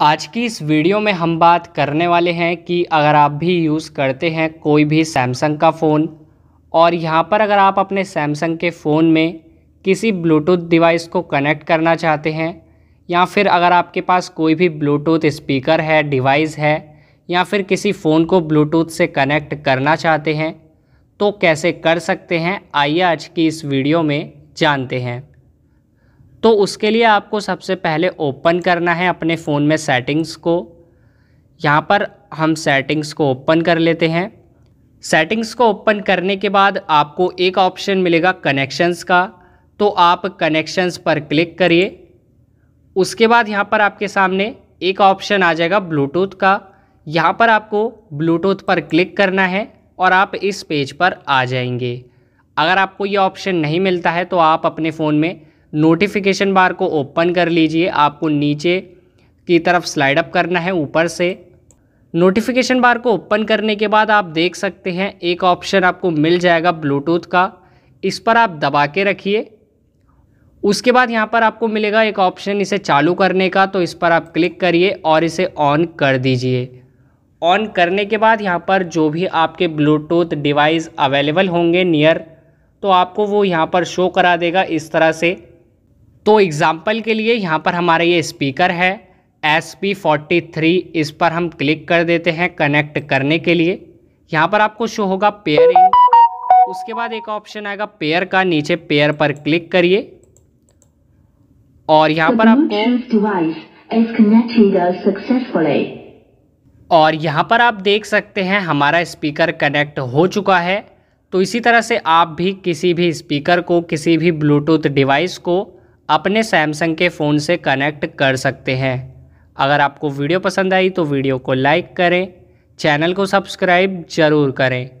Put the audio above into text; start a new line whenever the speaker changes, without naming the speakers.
आज की इस वीडियो में हम बात करने वाले हैं कि अगर आप भी यूज़ करते हैं कोई भी सैमसंग का फ़ोन और यहाँ पर अगर आप अपने सैमसंग के फ़ोन में किसी ब्लूटूथ डिवाइस को कनेक्ट करना चाहते हैं या फिर अगर आपके पास कोई भी ब्लूटूथ स्पीकर है डिवाइस है या फिर किसी फ़ोन को ब्लूटूथ से कनेक्ट करना चाहते हैं तो कैसे कर सकते हैं आइए आज की इस वीडियो में जानते हैं तो उसके लिए आपको सबसे पहले ओपन करना है अपने फ़ोन में सेटिंग्स को यहाँ पर हम सेटिंग्स को ओपन कर लेते हैं सेटिंग्स को ओपन करने के बाद आपको एक ऑप्शन मिलेगा कनेक्शंस का तो आप कनेक्शंस पर क्लिक करिए उसके बाद यहाँ पर आपके सामने एक ऑप्शन आ जाएगा ब्लूटूथ का यहाँ पर आपको ब्लूटूथ पर क्लिक करना है और आप इस पेज पर आ जाएंगे अगर आपको ये ऑप्शन नहीं मिलता है तो आप अपने फ़ोन में नोटिफिकेशन बार को ओपन कर लीजिए आपको नीचे की तरफ स्लाइड अप करना है ऊपर से नोटिफिकेशन बार को ओपन करने के बाद आप देख सकते हैं एक ऑप्शन आपको मिल जाएगा ब्लूटूथ का इस पर आप दबा के रखिए उसके बाद यहाँ पर आपको मिलेगा एक ऑप्शन इसे चालू करने का तो इस पर आप क्लिक करिए और इसे ऑन कर दीजिए ऑन करने के बाद यहाँ पर जो भी आपके ब्लूटूथ डिवाइस अवेलेबल होंगे नियर तो आपको वो यहाँ पर शो करा देगा इस तरह से तो एग्ज़ाम्पल के लिए यहाँ पर हमारा ये स्पीकर है एस पी फोर्टी थ्री इस पर हम क्लिक कर देते हैं कनेक्ट करने के लिए यहाँ पर आपको शो होगा पेयरिंग उसके बाद एक ऑप्शन आएगा पेयर का नीचे पेयर पर क्लिक करिए और यहाँ पर आपको और यहाँ पर आप देख सकते हैं हमारा स्पीकर कनेक्ट हो चुका है तो इसी तरह से आप भी किसी भी स्पीकर को किसी भी ब्लूटूथ डिवाइस को अपने सैमसंग के फ़ोन से कनेक्ट कर सकते हैं अगर आपको वीडियो पसंद आई तो वीडियो को लाइक करें चैनल को सब्सक्राइब ज़रूर करें